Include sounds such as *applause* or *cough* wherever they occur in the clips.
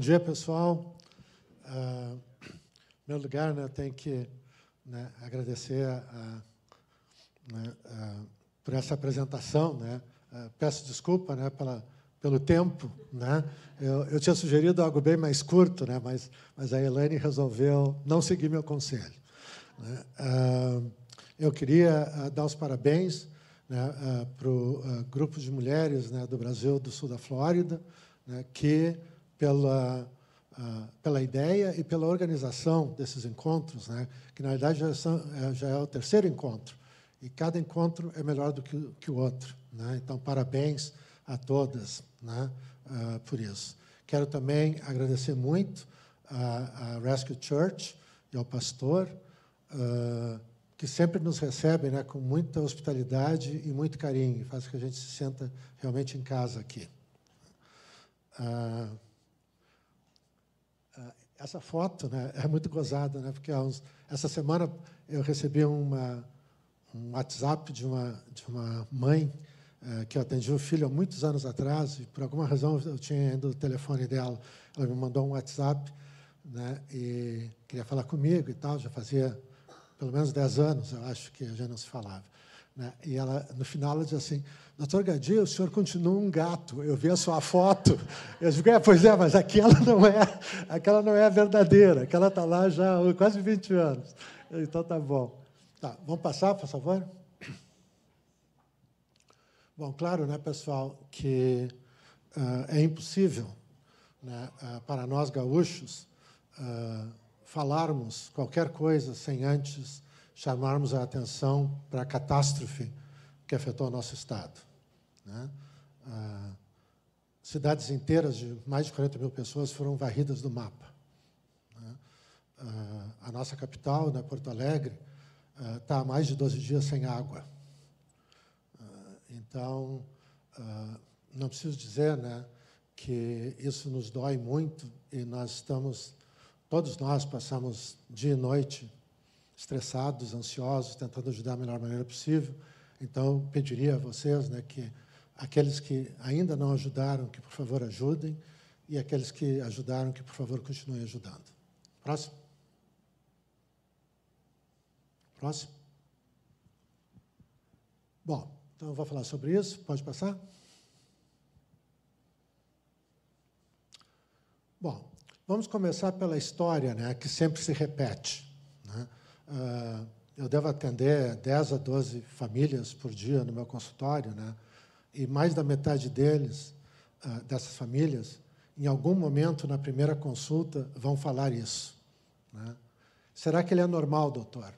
Bom dia, pessoal. Uh, em meu lugar, né, tem que né, agradecer a, né, a, por essa apresentação. Né. Uh, peço desculpa né, pela, pelo tempo. Né. Eu, eu tinha sugerido algo bem mais curto, né, mas, mas a Elaine resolveu não seguir meu conselho. Né. Uh, eu queria dar os parabéns né, para o grupo de mulheres né, do Brasil do sul da Flórida, né, que pela, ah, pela ideia e pela organização desses encontros, né? que, na verdade, já, são, é, já, é o terceiro encontro. E cada encontro é melhor do que, que o outro. Né? Então, parabéns a todas né? uh, por isso. Quero também agradecer muito à, Rescue Church e ao pastor, uh, que sempre nos recebem né, com muita hospitalidade e muito carinho, faz com que a gente se sinta realmente em casa aqui. Uh, essa foto né, é muito gozada, né, porque uns, essa semana eu recebi uma, um WhatsApp de uma, de uma mãe é, que eu atendi o filho há muitos anos atrás, e por alguma razão eu tinha ainda o telefone dela. Ela me mandou um WhatsApp né, e queria falar comigo e tal, já fazia pelo menos 10 anos, eu acho que já não se falava. Né? E ela, no final, ela diz assim: Doutor Gadir, o senhor continua um gato. Eu vi a sua foto. Eu digo: é, Pois é, mas aquela não é, aquela não é a verdadeira. Aquela está lá já há quase 20 anos. Então tá bom. Tá, vamos passar, por favor? Bom, claro, né, pessoal, que uh, é impossível né, uh, para nós gaúchos uh, falarmos qualquer coisa sem antes chamarmos a atenção para a catástrofe que afetou o nosso Estado. Né? Ah, cidades inteiras de mais de 40 mil pessoas foram varridas do mapa. Né? Ah, a nossa capital, né, Porto Alegre, está ah, tá há mais de 12 dias sem água. Ah, então, ah, não preciso dizer né, que isso nos dói muito e nós estamos, todos nós passamos dia e noite estressados, ansiosos, tentando ajudar da melhor maneira possível. Então, pediria a vocês né, que aqueles que ainda não ajudaram, que por favor ajudem, e aqueles que ajudaram, que por favor continuem ajudando. Próximo. Próximo. Bom, então eu vou falar sobre isso. Pode passar? Bom, vamos começar pela história, né, que sempre se repete. Ah, eu devo atender 10 a 12 famílias por dia no meu consultório, né? e mais da metade deles, uh, dessas famílias, em algum momento na primeira consulta vão falar isso. Né? Será que ele é normal, doutor?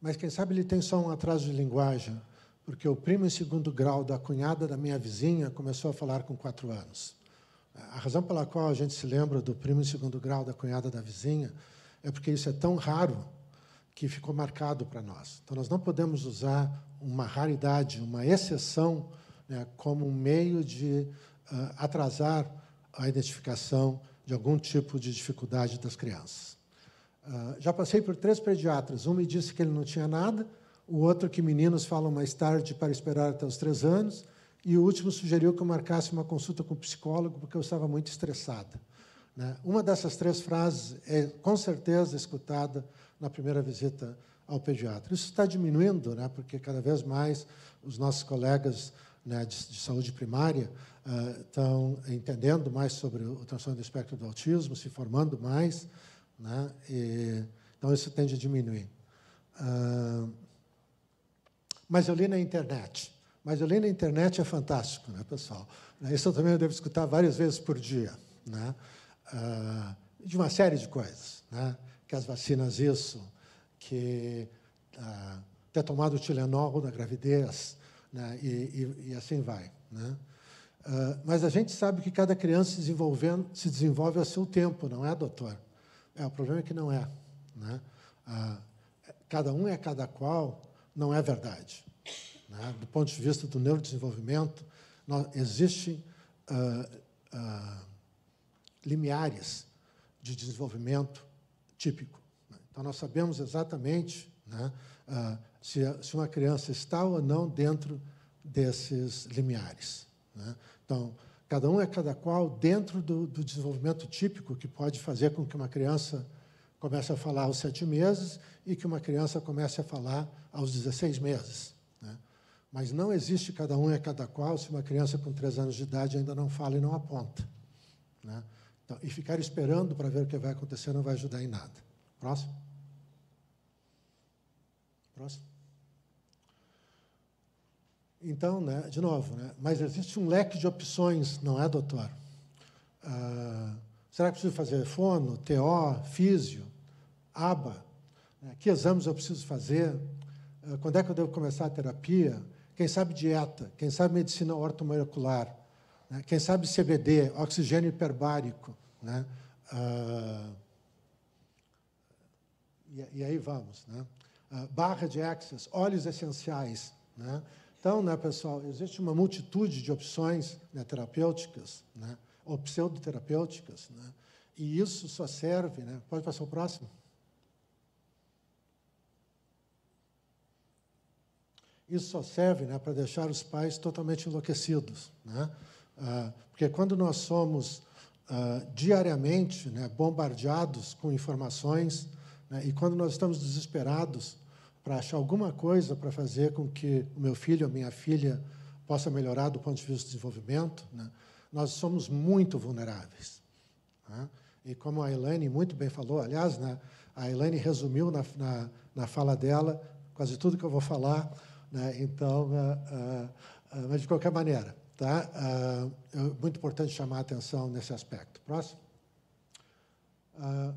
Mas quem sabe ele tem só um atraso de linguagem, porque o primo em segundo grau da cunhada da minha vizinha começou a falar com quatro anos. A razão pela qual a gente se lembra do primo em segundo grau da cunhada da vizinha é porque isso é tão raro que ficou marcado para nós. Então, nós não podemos usar uma raridade, uma exceção, né, como um meio de uh, atrasar a identificação de algum tipo de dificuldade das crianças. Uh, já passei por três pediatras. Um me disse que ele não tinha nada, o outro que meninos falam mais tarde para esperar até os três anos, e o último sugeriu que eu marcasse uma consulta com o psicólogo porque eu estava muito estressada. Né? Uma dessas três frases é, com certeza, escutada na primeira visita ao pediatra. Isso está diminuindo, né? porque cada vez mais os nossos colegas né, de, de, saúde primária uh, estão entendendo mais sobre o transtorno do espectro do autismo, se formando mais, né? e, então isso tende a diminuir. Uh, mas eu li na internet. Mas eu li na internet é fantástico, né, pessoal? Isso eu também devo escutar várias vezes por dia. Né? Ah, de uma série de coisas, né? que as vacinas isso, que ah, ter tomado o Tilenol na gravidez, né? e, e, e, assim vai. Né? Ah, mas a gente sabe que cada criança se, desenvolvendo, se desenvolve a seu tempo, não é, doutor? É, o problema é que não é. Né? cada um é cada qual, não é verdade. Né? Do ponto de vista do neurodesenvolvimento, existe uh, uh, limiares de desenvolvimento típico. Né? Então, nós sabemos exatamente né, ah, se, se, uma criança está ou não dentro desses limiares. Né? Então, cada um é cada qual dentro do, do, desenvolvimento típico que pode fazer com que uma criança comece a falar aos sete meses e que uma criança comece a falar aos 16 meses. Né? Mas não existe cada um é cada qual se uma criança com três anos de idade ainda não fala e não aponta. Né? Então, e ficar esperando para ver o que vai acontecer não vai ajudar em nada. Próximo. Próximo. Então, né, de novo, né, mas existe um leque de opções, não é, doutor? Ah, será que preciso fazer fono, TO, físio, aba? É, que exames eu preciso fazer? Ah, quando é que eu devo começar a terapia? Quem sabe dieta? Quem sabe medicina ortomolecular? Né? Quem sabe CBD, oxigênio hiperbárico, né? Ah, e, e, aí vamos, né? Ah, barra de access, óleos essenciais, né? Então, né, pessoal, existe uma multitude de opções né, terapêuticas, né? Ou pseudoterapêuticas, né? E isso só serve, né? Pode passar o próximo. Isso só serve né, para deixar os pais totalmente enlouquecidos. Né? Ah, porque quando nós somos ah, diariamente né, bombardeados com informações né, e quando nós estamos desesperados para achar alguma coisa para fazer com que o meu filho ou minha filha possa melhorar do ponto de vista do desenvolvimento, né, nós somos muito vulneráveis. E como a Elaine muito bem falou, aliás, a Elaine resumiu na, na, na, fala dela quase tudo que eu vou falar, então, uh, uh, uh, mas de qualquer maneira, Tá? Ah, é muito importante chamar a atenção nesse aspecto. Próximo. Ah,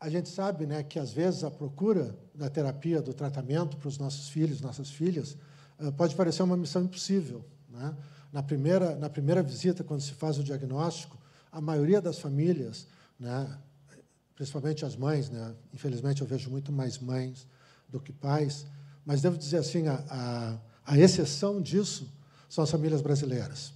a gente sabe né, que, às vezes, a procura da terapia, do tratamento para os nossos filhos, nossas filhas, ah, pode parecer uma missão impossível. Né? Na, primeira, na primeira visita, quando se faz o diagnóstico, a maioria das famílias, né, principalmente as mães, né, infelizmente eu vejo muito mais mães do que pais, mas devo dizer assim, a, a, a exceção disso são as famílias brasileiras.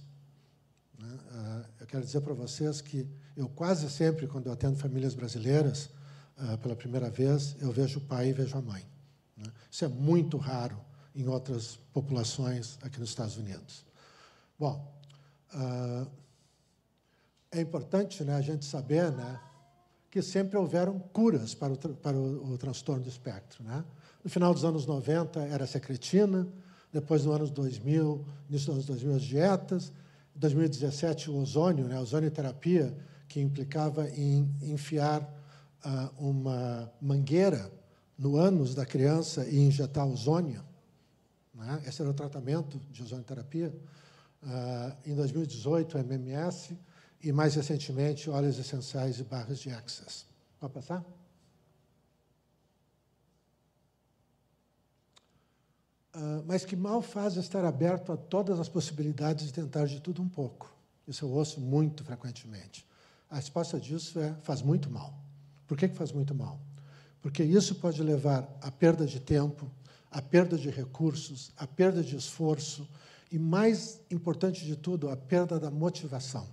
Né? Ah, eu quero dizer para vocês que eu quase sempre, quando eu atendo famílias brasileiras ah, pela primeira vez, eu vejo o pai e vejo a mãe. Né? Isso é muito raro em outras populações aqui nos Estados Unidos. Bom, ah, é importante né, a gente saber né, que sempre houveram curas para o, para o, o transtorno do espectro. Né? No final dos anos 90 era a secretina, depois no ano 2000, início dos anos 2000, as dietas, em 2017 o ozônio, né, a ozonioterapia, que implicava em enfiar uh, uma mangueira no ânus da criança e injetar ozônio. Né? Esse era o tratamento de ozonioterapia. Uh, em 2018, o MMS, e mais recentemente, óleos essenciais e barras de access. Pode passar? Ah, mas que mal faz estar aberto a todas as possibilidades de tentar de tudo um pouco. Isso eu ouço muito frequentemente. A resposta disso é faz muito mal. Por que, que faz muito mal? Porque isso pode levar à perda de tempo, à perda de recursos, à perda de esforço e, mais importante de tudo, à perda da motivação.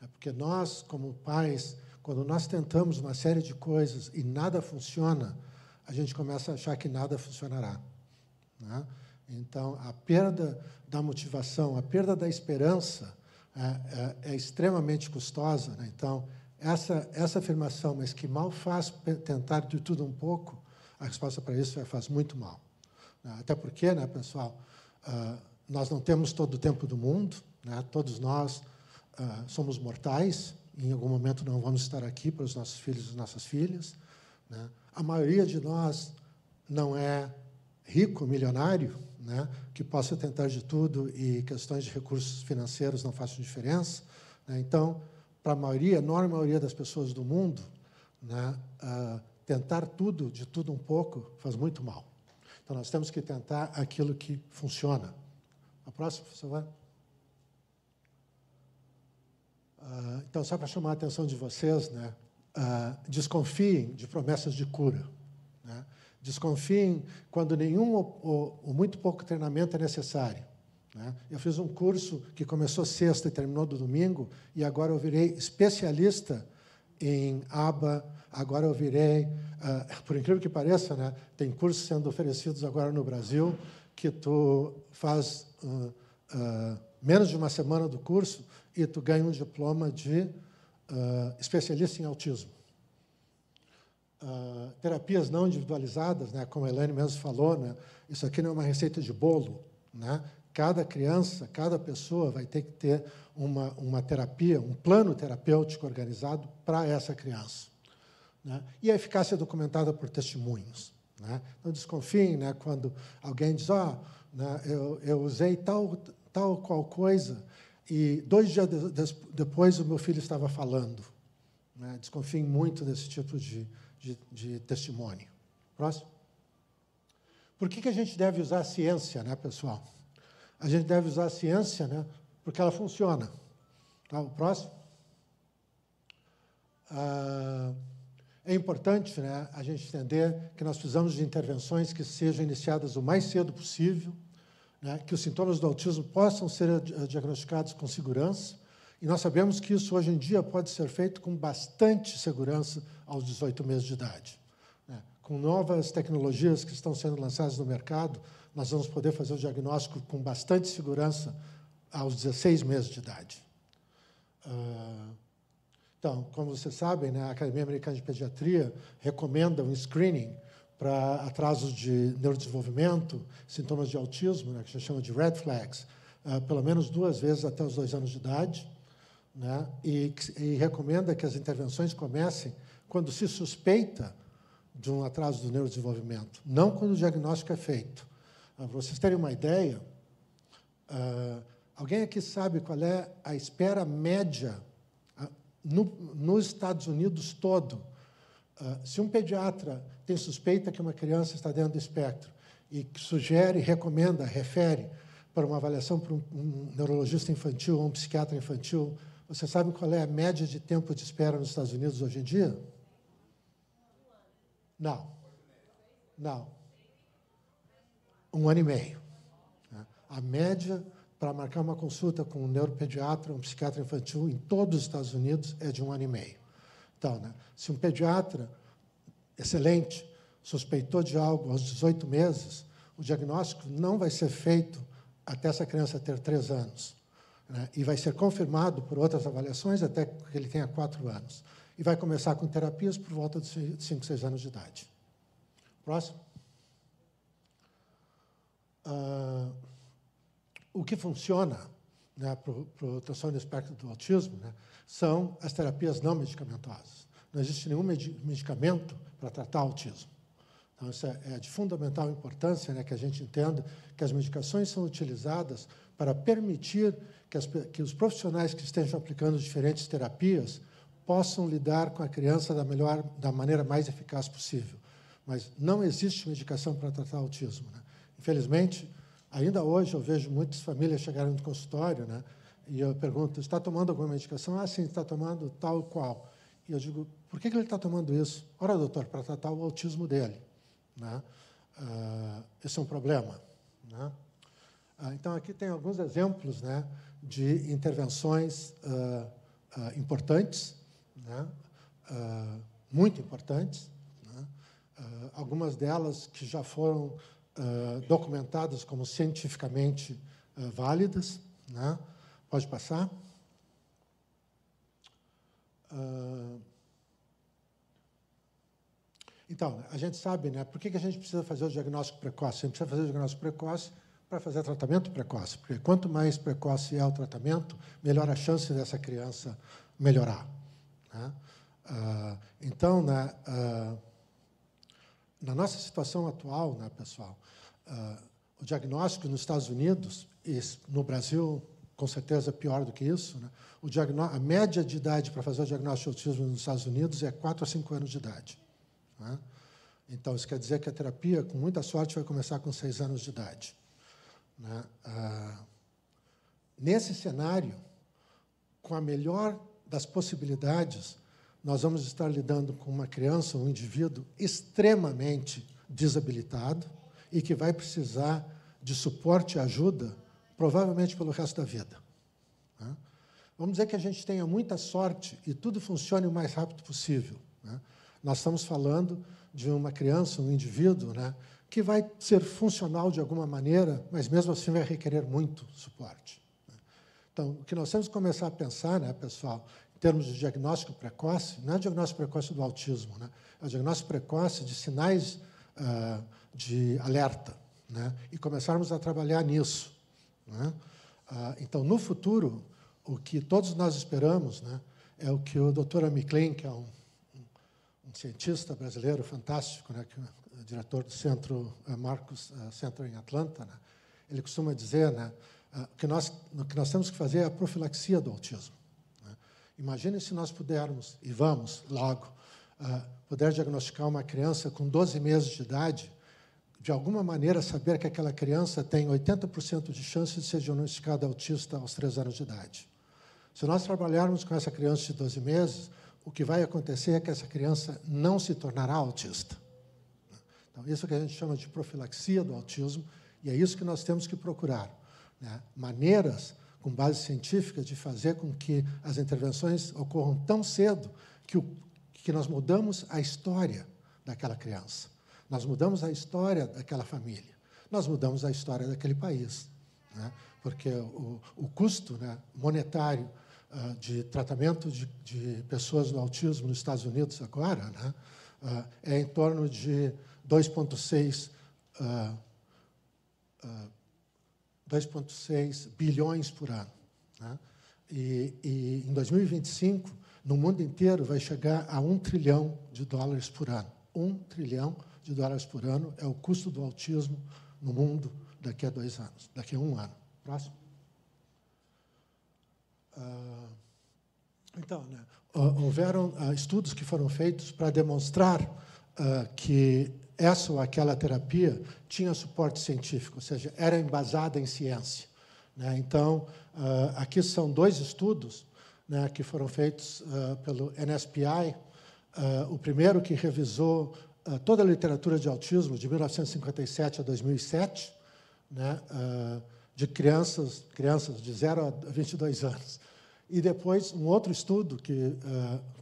É porque nós, como pais, quando nós tentamos uma série de coisas e nada funciona, a gente começa a achar que nada funcionará. Né? Então, a perda da motivação, a perda da esperança é, é, é extremamente custosa. Né? Então, essa, essa afirmação, mas que mal faz tentar de tudo um pouco, a resposta para isso é faz muito mal. Né? Até porque, né, pessoal, ah, nós não temos todo o tempo do mundo, né? todos nós ah, somos mortais, em algum momento não vamos estar aqui para os nossos filhos e nossas filhas. Né? A maioria de nós não é rico, milionário, né, que possa tentar de tudo e questões de recursos financeiros não façam diferença. Né? Então, para a maioria, enorme maioria das pessoas do mundo, né, uh, tentar tudo, de tudo um pouco, faz muito mal. Então, nós temos que tentar aquilo que funciona. A próxima, por favor. Uh, então, só para chamar a atenção de vocês, né, uh, desconfiem de promessas de cura. Desconfiem quando nenhum ou, ou muito pouco treinamento é necessário. Né? Eu fiz um curso que começou sexta e terminou do domingo, e agora eu virei especialista em aba. Agora eu virei, uh, *laughs* por incrível que pareça, né, tem cursos sendo oferecidos agora no Brasil que tu faz uh, uh, menos de uma semana do curso e tu ganha um diploma de especialista em autismo. Ah, terapias não individualizadas, né? como a Helene mesmo falou, né? isso aqui não é uma receita de bolo. Né? Cada criança, cada pessoa vai ter que ter uma, uma terapia, um plano terapêutico organizado para essa criança. Né? E a eficácia é documentada por testemunhos. Né? Não desconfiem né, quando alguém diz: oh, né, eu, eu usei tal, tal qual coisa e dois dias de, de, depois o meu filho estava falando. Né? Desconfiem muito desse tipo de, de, de testemunho. Próximo. Por que, que a gente deve usar a ciência, né, pessoal? A gente deve usar a ciência, né, porque ela funciona. Tá, o próximo. Ah, é importante né, a gente entender que nós precisamos de intervenções que sejam iniciadas o mais cedo possível, né, que os sintomas do autismo possam ser diagnosticados com segurança, e nós sabemos que isso hoje em dia pode ser feito com bastante segurança aos 18 meses de idade. Né? Com novas tecnologias que estão sendo lançadas no mercado, nós vamos poder fazer o diagnóstico com bastante segurança aos 16 meses de idade. Ah, então, como vocês sabem, né, a Academia Americana de Pediatria recomenda um screening para atrasos de neurodesenvolvimento, sintomas de autismo, né, que a gente chama de red flags, ah, pelo menos duas vezes até os dois anos de idade né? e, e recomenda que as intervenções comecem quando se suspeita de um atraso do neurodesenvolvimento, não quando o diagnóstico é feito. Ah, para vocês terem uma ideia, uh, alguém aqui sabe qual é a espera média uh, no, nos Estados Unidos todo? Uh, se um pediatra tem suspeita que uma criança está dentro do espectro e sugere, recomenda, refere para uma avaliação para um, um neurologista infantil ou um psiquiatra infantil você sabe qual é a média de tempo de espera nos Estados Unidos hoje em dia? Não. Não. Um ano e meio. A média para marcar uma consulta com um neuropediatra, um psiquiatra infantil em todos os Estados Unidos é de um ano e meio. Então, né, se um pediatra excelente suspeitou de algo aos 18 meses, o diagnóstico não vai ser feito até essa criança ter três anos né, e vai ser confirmado por outras avaliações até que ele tenha quatro anos. E vai começar com terapias por volta dos 5, 6 anos de idade. Próximo. Uh, o que funciona né, para o transtorno do espectro do autismo né, são as terapias não medicamentosas. Não existe nenhum med medicamento para tratar autismo. Então, isso é, é de fundamental importância né, que a gente entenda que as medicações são utilizadas para permitir que, as, que os profissionais que estejam aplicando diferentes terapias possam lidar com a criança da, melhor, da maneira mais eficaz possível. Mas não existe medicação para tratar autismo. Né? Infelizmente, ainda hoje eu vejo muitas famílias chegarem no consultório né, e eu pergunto: está tomando alguma medicação? Ah, sim, está tomando tal qual. E eu digo: por que, ele está tomando isso? Ora, doutor, para tratar o autismo dele. Né? Ah, esse é um problema. Né? Ah, então, aqui tem alguns exemplos né, de intervenções uh, uh, importantes, né? uh, muito importantes, né? algumas delas que já foram documentadas como cientificamente válidas. Né? Pode passar. então, a gente sabe, né? Por que, que a gente precisa fazer o diagnóstico precoce? A gente precisa fazer o diagnóstico precoce para fazer tratamento precoce, porque quanto mais precoce é o tratamento, melhor a chance dessa criança melhorar. Né? Ah, então, na, né, ah, na, nossa situação atual, né, pessoal, ah, o diagnóstico nos Estados Unidos, e no Brasil, com certeza, pior do que isso, né? a média de idade para fazer o diagnóstico de autismo nos Estados Unidos é 4 a 5 anos de idade. Né? Então, isso quer dizer que a terapia, com muita sorte, vai começar com 6 anos de idade. Né? Ah, nesse cenário, com a melhor das possibilidades, nós vamos estar lidando com uma criança, um indivíduo extremamente desabilitado e que vai precisar de suporte e ajuda, provavelmente pelo resto da vida. Né? Vamos dizer que a gente tenha muita sorte e tudo funcione o mais rápido possível. Né? Nós estamos falando de uma criança, um indivíduo, né, que vai ser funcional de alguma maneira, mas mesmo assim vai requerer muito suporte. Né? Então, o que nós temos que começar a pensar, né, pessoal, em termos de diagnóstico precoce, não é diagnóstico precoce do autismo, né? é o diagnóstico precoce de sinais uh, de alerta, né? e começarmos a trabalhar nisso. Né? Uh, então, no futuro, o que todos nós esperamos né, é o que o Dr. Amiclin, que é um, um cientista brasileiro fantástico, né, que diretor do centro eh, Marcos eh, Center em Atlanta, né, ele costuma dizer né, eh, que nós o que nós temos que fazer é a profilaxia do autismo. Né. Imagine se nós pudermos e vamos logo uh, puder diagnosticar uma criança com 12 meses de idade, de alguma maneira saber que aquela criança tem 80% de chance de ser diagnosticada autista aos 3 anos de idade. Se nós trabalharmos com essa criança de 12 meses, o que vai acontecer é que essa criança não se tornará autista. Então, isso é o que a gente chama de profilaxia do autismo, e é isso que nós temos que procurar. Né? Maneiras com base científica de fazer com que as intervenções ocorram tão cedo que, o, que nós mudamos a história daquela criança, nós mudamos a história daquela família, nós mudamos a história daquele país. Né? Porque o, o custo né, monetário uh, de tratamento de, de, pessoas do autismo nos Estados Unidos agora né, uh, é em torno de 2,6 uh, uh, 2,6 bilhões por ano. Né? E, e, em 2025, no mundo inteiro, vai chegar a 1 trilhão de dólares por ano. 1 trilhão de dólares por ano é o custo do autismo no mundo daqui a dois anos, daqui a um ano. Próximo. Ah, então, né, houveram ah, estudos que foram feitos para demonstrar ah, que essa ou aquela terapia tinha suporte científico, ou seja, era embasada em ciência. Né? Então, ah, aqui são dois estudos né, que foram feitos ah, pelo NSPI. Ah, o primeiro que revisou toda a literatura de autismo de 1957 a 2007, né, de crianças, crianças de 0 a 22 anos. E depois, um outro estudo que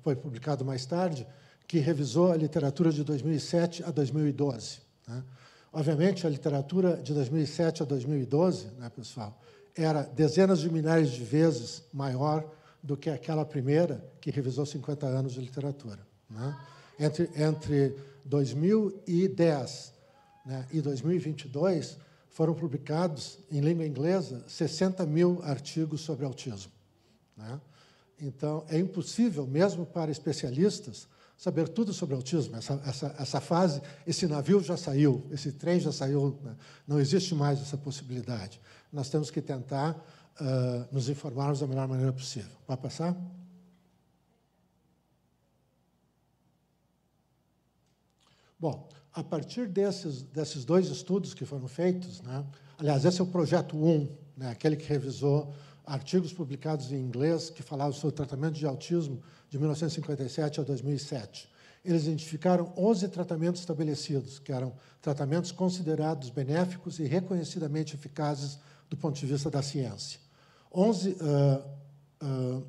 foi publicado mais tarde, que revisou a literatura de 2007 a 2012. Né? Obviamente, a literatura de 2007 a 2012, né, pessoal, era dezenas de milhares de vezes maior do que aquela primeira que revisou 50 anos de literatura. Né? Entre, entre 2010 né, e 2022, foram publicados, em língua inglesa, 60 mil artigos sobre autismo. Né? Então, é impossível, mesmo para especialistas, saber tudo sobre autismo. Essa, essa, essa fase, esse navio já saiu, esse trem já saiu, né? não existe mais essa possibilidade. Nós temos que tentar uh, nos informarmos da melhor maneira possível. Vai passar? Bom, a partir desses, desses dois estudos que foram feitos, né? aliás, esse é o projeto 1, né? aquele que revisou artigos publicados em inglês que falavam sobre o tratamento de autismo de 1957 a 2007. Eles identificaram 11 tratamentos estabelecidos, que eram tratamentos considerados benéficos e reconhecidamente eficazes do ponto de vista da ciência. 11, uh, uh,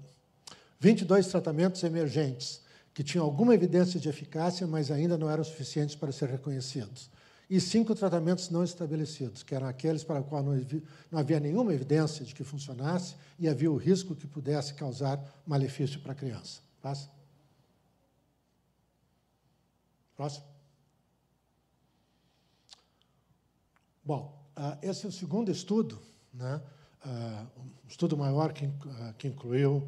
22 tratamentos emergentes, que tinham alguma evidência de eficácia, mas ainda não eram suficientes para ser reconhecidos. E cinco tratamentos não estabelecidos, que eram aqueles para os quais não havia nenhuma evidência de que funcionasse e havia o risco que pudesse causar malefício para a criança. Passa. Próximo. Bom, ah, esse é o segundo estudo, né? Ah, um estudo maior que, ah, que incluiu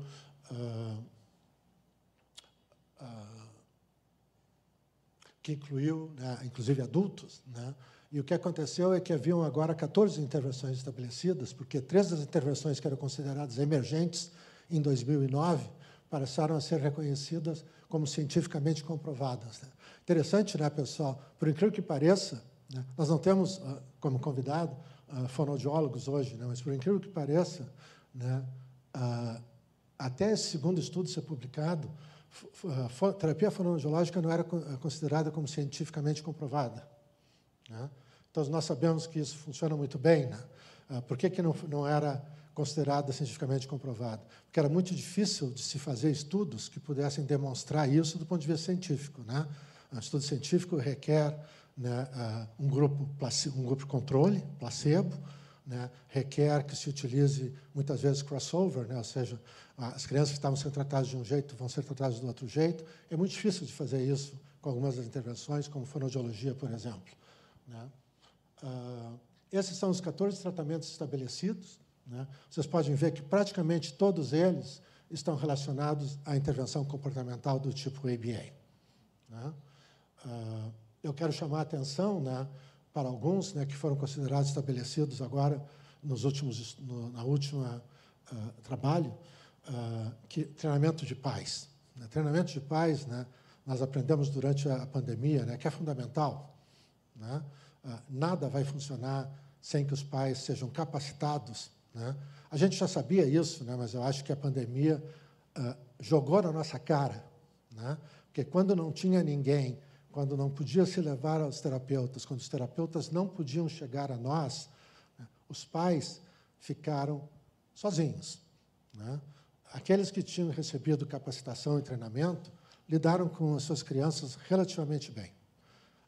que incluiu, né, inclusive adultos, né? E o que aconteceu é que haviam agora 14 intervenções estabelecidas, porque três das intervenções que eram consideradas emergentes em 2009 passaram a ser reconhecidas como cientificamente comprovadas. Né? Interessante, né, pessoal? Por incrível que pareça, né, nós não temos uh, como convidado uh, fonoaudiólogos hoje, né, mas por incrível que pareça, né, uh, até esse segundo estudo ser publicado, terapia fonoaudiológica não era considerada como cientificamente comprovada. Né? Então, nós sabemos que isso funciona muito bem. Né? Por que, que não, não era considerada cientificamente comprovado, porque era muito difícil de se fazer estudos que pudessem demonstrar isso do ponto de vista científico. Né? Um estudo científico requer né, ah, um, grupo, um grupo controle, placebo, né, requer que se utilize muitas vezes crossover, né, ou seja, as crianças que estavam sendo tratadas de um jeito vão ser tratadas do outro jeito. É muito difícil de fazer isso com algumas das intervenções, como fonoaudiologia, por exemplo. Né. Uh, esses são os 14 tratamentos estabelecidos. Né? Vocês podem ver que praticamente todos eles estão relacionados à intervenção comportamental do tipo ABA. Né? Ah, eu quero chamar a atenção né, para alguns que foram considerados estabelecidos agora nos últimos no, na última ah, trabalho ah, que treinamento de pais treinamento de pais nós aprendemos durante a pandemia que é fundamental nada vai funcionar sem que os pais sejam capacitados né? A gente já sabia isso, né? mas eu acho que a pandemia uh, jogou na nossa cara, né? porque quando não tinha ninguém, quando não podia se levar aos terapeutas, quando os terapeutas não podiam chegar a nós, né? os pais ficaram sozinhos. Né? Aqueles que tinham recebido capacitação e treinamento lidaram com as suas crianças relativamente bem.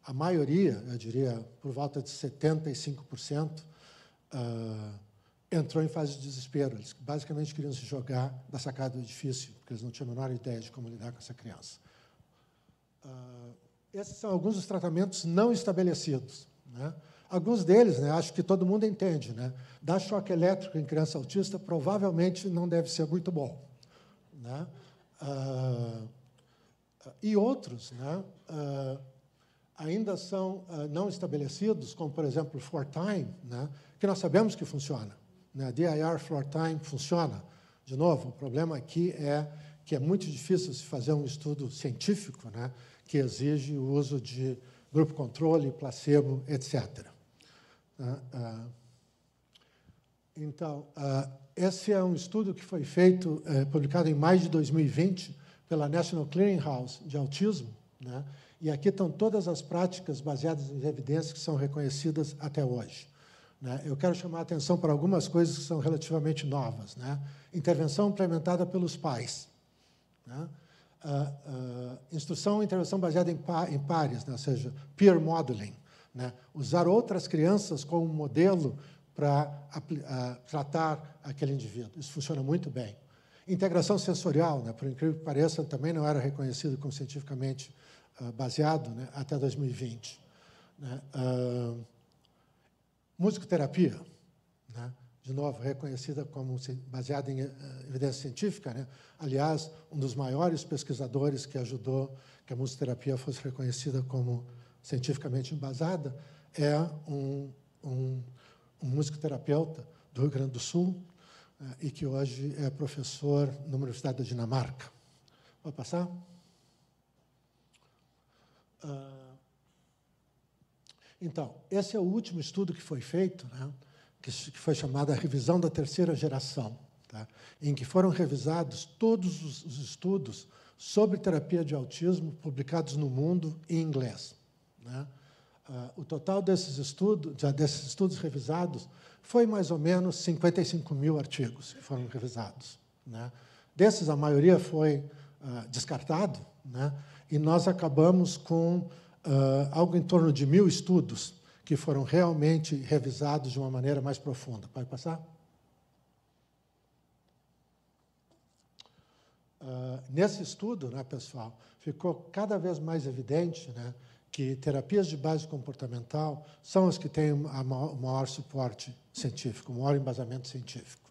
A maioria, eu diria, por volta de 75%, uh, entrou em fase de desespero. Eles basicamente queriam se jogar da sacada do edifício, porque eles não tinham a menor ideia de como lidar com essa criança. Uh, esses são alguns dos tratamentos não estabelecidos. Né? Alguns deles, né, acho que todo mundo entende, né? dar choque elétrico em criança autista provavelmente não deve ser muito bom. Né? Uh, e outros né, uh, ainda são não estabelecidos, como, por exemplo, for time, né, que nós sabemos que funciona. Né? DIR floor time funciona? De novo, o problema aqui é que é muito difícil se fazer um estudo científico, né? que exige o uso de grupo controle, placebo, etc. Né, ah, então, ah, esse é um estudo que foi feito, eh, publicado em maio de 2020, pela National Clearinghouse de Autismo, né? e aqui estão todas as práticas baseadas em evidências que são reconhecidas até hoje. Né? Eu quero chamar a atenção para algumas coisas que são relativamente novas. Né? Intervenção implementada pelos pais. Né? Uh, uh, instrução e intervenção baseada em, pa, em pares, né? ou seja, peer modeling. Né? Usar outras crianças como modelo para uh, tratar aquele indivíduo. Isso funciona muito bem. Integração sensorial, né? por incrível que pareça, também não era reconhecido como cientificamente uh, baseado né? até 2020. Né? Uh, Musicoterapia, né? de novo, reconhecida como baseada em eh, evidência científica. Né? Aliás, um dos maiores pesquisadores que ajudou que a musicoterapia fosse reconhecida como cientificamente embasada é um, um, um musicoterapeuta do Rio Grande do Sul, eh, e que hoje é professor na Universidade da Dinamarca. Pode passar? Uh... Então, esse é o último estudo que foi feito, né, que, foi chamado a revisão da terceira geração, tá, em que foram revisados todos os, estudos sobre terapia de autismo publicados no mundo em inglês. Né. Ah, o total desses estudos, desses estudos revisados foi mais ou menos 55 mil artigos que foram revisados. Né. Desses, a maioria foi ah, descartado, né, e nós acabamos com uh, algo em torno de mil estudos que foram realmente revisados de uma maneira mais profunda. Pode passar? Uh, nesse estudo, né, pessoal, ficou cada vez mais evidente né, que terapias de base comportamental são as que têm o maior, maior suporte científico, o maior embasamento científico.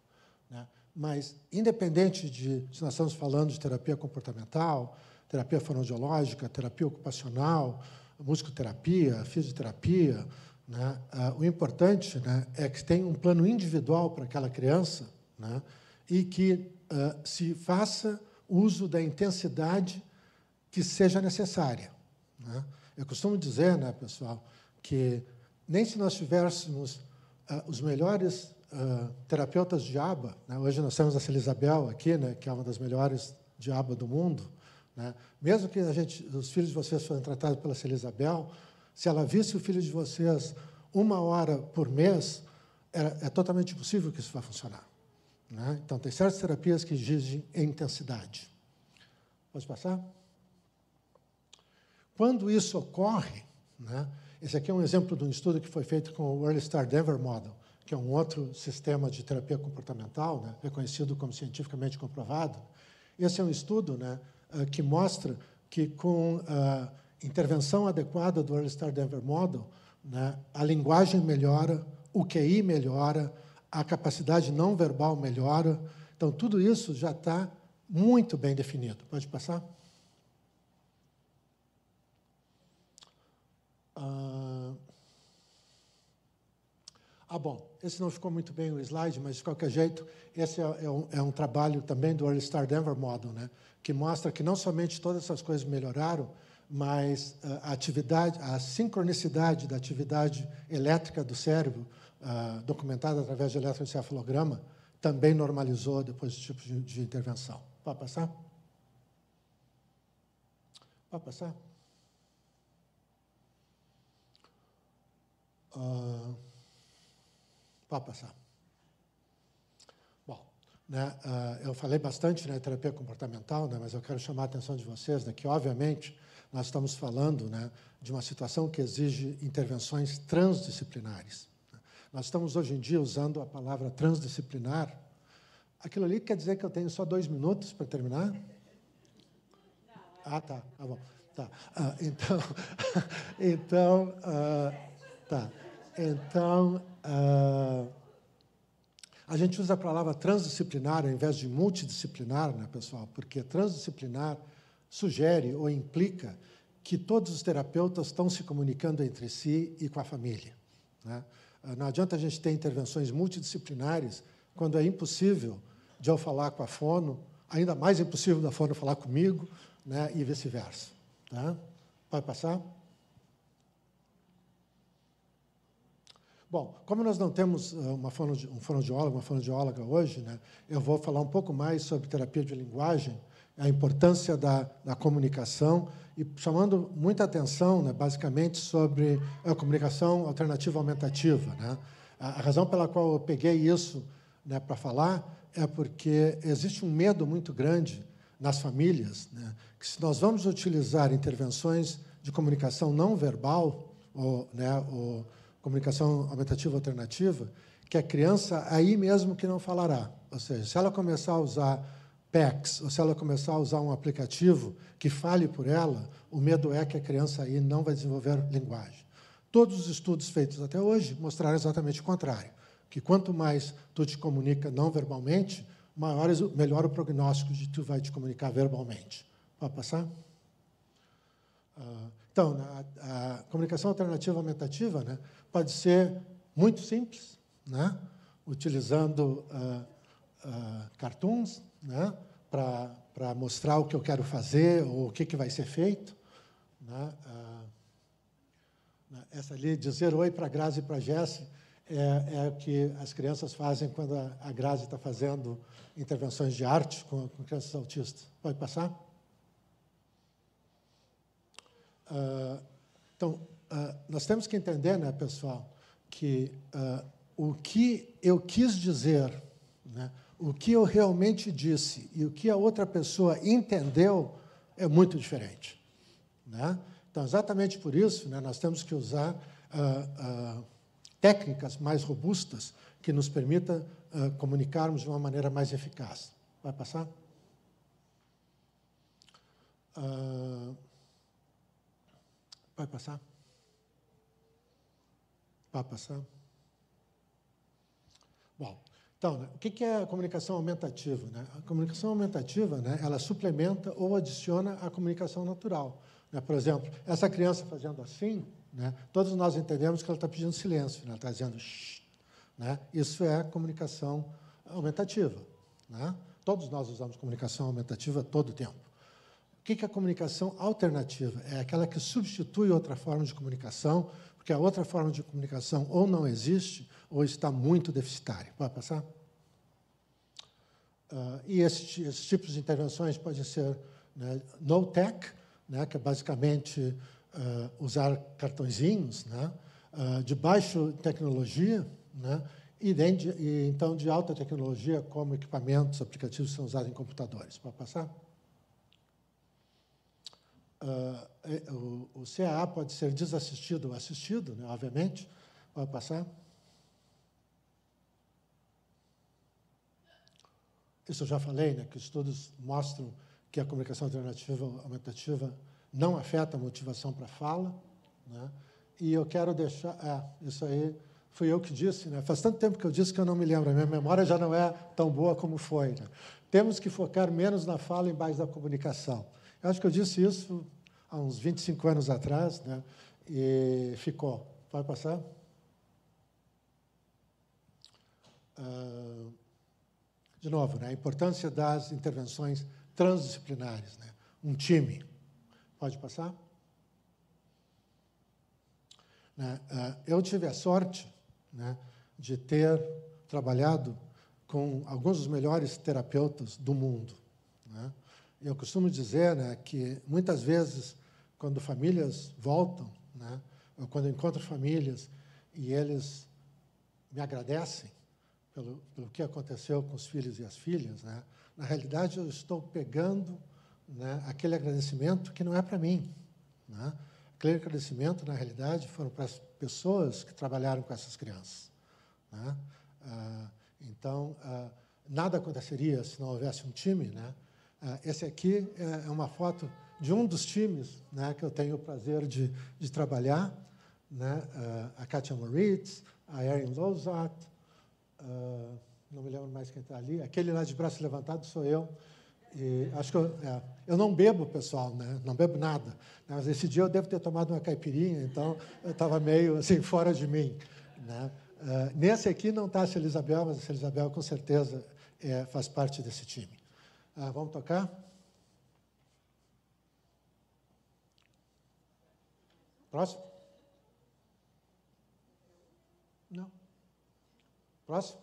Né? Mas, independente de se nós estamos falando de terapia comportamental, terapia fonoaudiológica, terapia ocupacional, musicoterapia, fisioterapia. Né? Ah, o importante né, é que tenha um plano individual para aquela criança né, e que ah, se faça uso da intensidade que seja necessária. Né? Eu costumo dizer, né, pessoal, que nem se nós tivéssemos ah, os melhores terapeutas de aba, né? hoje nós temos a Celisabel aqui, né, que é uma das melhores de aba do mundo, né? Mesmo que a gente, os filhos de vocês fossem tratados pela Sra. Isabel, se ela visse o filho de vocês uma hora por mês, é, é totalmente impossível que isso vá funcionar. Né? Então, tem certas terapias que exigem intensidade. Pode passar? Quando isso ocorre, né? esse aqui é um exemplo de um estudo que foi feito com o Early Star Denver Model, que é um outro sistema de terapia comportamental, né? reconhecido como cientificamente comprovado. Esse é um estudo né, ah, que mostra que, com a intervenção adequada do Early Star Denver Model, né, a linguagem melhora, o QI melhora, a capacidade não verbal melhora. Então, tudo isso já está muito bem definido. Pode passar? Ah, ah bom. Esse não ficou muito bem o slide, mas de qualquer jeito, esse é, é, um, é um, trabalho também do Early Star Denver Model, né? que mostra que não somente todas essas coisas melhoraram, mas ah, a atividade, a sincronicidade da atividade elétrica do cérebro, uh, documentada através de eletroencefalograma, também normalizou depois do tipo de, de intervenção. Pode passar? Pode passar? Uh... Pode passar. Bom, né, ah, eu falei bastante na né, terapia comportamental, né, mas eu quero chamar a atenção de vocês né, que, obviamente, nós estamos falando né, de uma situação que exige intervenções transdisciplinares. Né. Nós estamos, hoje em dia, usando a palavra transdisciplinar. Aquilo ali quer dizer que eu tenho só dois minutos para terminar? Ah, tá. Ah, bom. Tá. Ah, então, *laughs* então, ah, tá. Então, ah, a gente usa a palavra transdisciplinar ao invés de multidisciplinar, né, pessoal? Porque transdisciplinar sugere ou implica que todos os terapeutas estão se comunicando entre si e com a família. Né? Ah, não adianta a gente ter intervenções multidisciplinares quando é impossível de eu falar com a fono, ainda mais impossível da fono falar comigo, né? e vice-versa. Tá? Pode passar? Bom, como nós não temos eh, uma um fonoaudiólogo, uma fonoaudióloga hoje, né, eu vou falar um pouco mais sobre terapia de linguagem, a importância da, da comunicação e chamando muita atenção, né, basicamente, sobre a comunicação alternativa aumentativa. Né? A, a razão pela qual eu peguei isso né, para falar é porque existe um medo muito grande nas famílias né, que, se nós vamos utilizar intervenções de comunicação não verbal, ou, né, ou comunicação aumentativa alternativa, que a criança aí mesmo que não falará. Ou seja, se ela começar a usar PECs, ou se ela começar a usar um aplicativo que fale por ela, o medo é que a criança aí não vai desenvolver linguagem. Todos os estudos feitos até hoje mostraram exatamente o contrário, que quanto mais tu te comunica não verbalmente, maior, melhor o prognóstico de tu vai te comunicar verbalmente. Pode passar? Uh, então, a, a comunicação alternativa aumentativa né, pode ser muito simples, né, utilizando uh, uh, cartoons né, para mostrar o que eu quero fazer ou o que, que vai ser feito. Né, uh, essa ali, dizer oi para a Grazi e para a Jesse, é, é, o que as crianças fazem quando a, a Grazi está fazendo intervenções de arte com, com crianças autistas. Pode passar? Ah, então, ah, nós temos que entender, né, pessoal, que ah, o que eu quis dizer, né, o que eu realmente disse e o que a outra pessoa entendeu é muito diferente. Né? Então, exatamente por isso, né, nós temos que usar técnicas mais robustas que nos permita comunicarmos de uma maneira mais eficaz. Vai passar? Uh... Vai passar? Vai passar? Bom, então, né, o que é a comunicação aumentativa? Né? A comunicação aumentativa, né, ela suplementa ou adiciona a comunicação natural. Né? Por exemplo, essa criança fazendo assim, né, todos nós entendemos que ela está pedindo silêncio, né? ela está dizendo shh, Isso é comunicação aumentativa. Todos nós usamos comunicação aumentativa todo o tempo. O que é a comunicação alternativa? É aquela que substitui outra forma de comunicação, porque a outra forma de comunicação ou não existe ou está muito deficitária. Pode passar? Uh, e esses, tipos de intervenções podem ser né, no-tech, né, que é basicamente uh, usar cartõezinhos, né, uh, de baixa tecnologia, né, e, de, e, então de alta tecnologia, como equipamentos, aplicativos que são usados em computadores. Pode passar? Uh, o, o CAA pode ser desassistido ou assistido, né, obviamente. Pode passar. Isso eu já falei, né, que estudos mostram que a comunicação alternativa aumentativa não afeta a motivação para a fala. Né? E eu quero deixar. É, isso aí fui eu que disse, né? Faz tanto tempo que eu disse que eu não me lembro, a minha memória já não é tão boa como foi. Né? Temos que focar menos na fala e mais na comunicação. Eu acho que eu disse isso há uns 25 anos atrás, né? e ficou. Vai passar? Ah, de novo, né? a importância das intervenções transdisciplinares. Né? Um time. Pode passar? Né? Ah, eu tive a sorte né, de ter trabalhado com alguns dos melhores terapeutas do mundo. Né? Eu costumo dizer né, que muitas vezes, quando famílias voltam, né, ou quando encontro famílias e eles me agradecem pelo, pelo que aconteceu com os filhos e as filhas, né, na realidade eu estou pegando né, aquele agradecimento que não é para mim. Né? Aquele agradecimento, na realidade, foram para as pessoas que trabalharam com essas crianças. Né? Ah, então, ah, nada aconteceria se não houvesse um time, né? Ah, esse aqui é, é uma foto de um dos times né, que eu tenho o prazer de, de trabalhar, né, ah, a Katia Moritz, a Erin Lozat, uh, ah, não me lembro mais quem está ali, aquele lá de braço levantado sou eu, e acho que eu, é, eu, não bebo, pessoal, né? não bebo nada. Mas esse dia eu devo ter tomado uma caipirinha, então eu estava meio assim, fora de mim. Né? Uh, nesse aqui não está a Elisabel, mas a Elisabel com certeza é, faz parte desse time. Ah, vamos tocar? Próximo? Não. Próximo?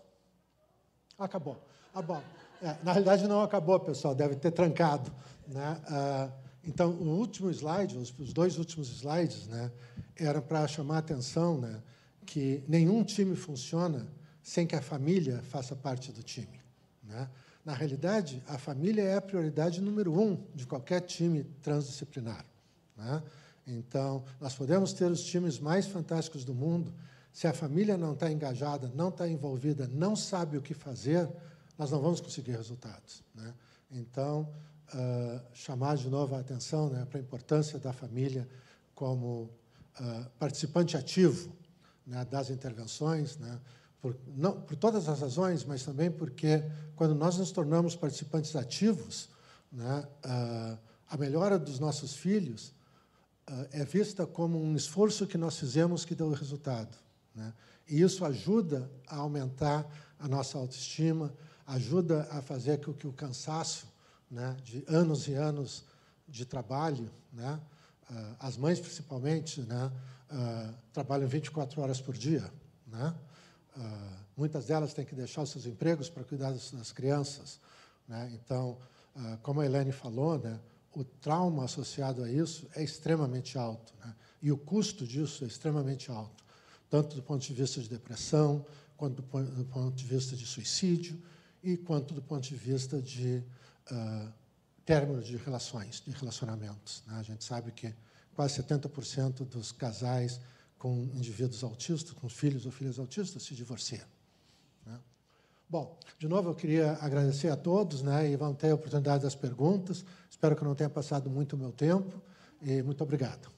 Acabou. Ah, bom. É, na realidade, não acabou, pessoal, deve ter trancado. Né? Ah, então, o último slide, os, dois últimos slides, né, eram para chamar a atenção né, que nenhum time funciona sem que a família faça parte do time. Né? Na realidade, a família é a prioridade número um de qualquer time transdisciplinar. Né? Então, nós podemos ter os times mais fantásticos do mundo, se a família não está engajada, não está envolvida, não sabe o que fazer, nós não vamos conseguir resultados. Né? Então, uh, chamar de novo a atenção né, para a importância da família como uh, participante ativo né, das intervenções, né, por, não, por todas as razões, mas também porque, quando nós nos tornamos participantes ativos, né, ah, a melhora dos nossos filhos ah, é vista como um esforço que nós fizemos que deu resultado. Né? E isso ajuda a aumentar a nossa autoestima, ajuda a fazer com que o cansaço né, de anos e anos de trabalho, né, ah, as mães principalmente, né, trabalham 24 horas por dia. Né? Ah, muitas delas têm que deixar os seus empregos para cuidar das, crianças. Né? Então, uh, como a Helene falou, né, o trauma associado a isso é extremamente alto. Né? E o custo disso é extremamente alto, tanto do ponto de vista de depressão, quanto do, ponto de vista de suicídio e quanto do ponto de vista de uh, término de relações, de relacionamentos. Né? A gente sabe que quase 70% dos casais com indivíduos autistas, com filhos ou filhas autistas, se divorcia. Né? Bom, de novo eu queria agradecer a todos, né? E vão ter a oportunidade das perguntas. Espero que não tenha passado muito o meu tempo e muito obrigado.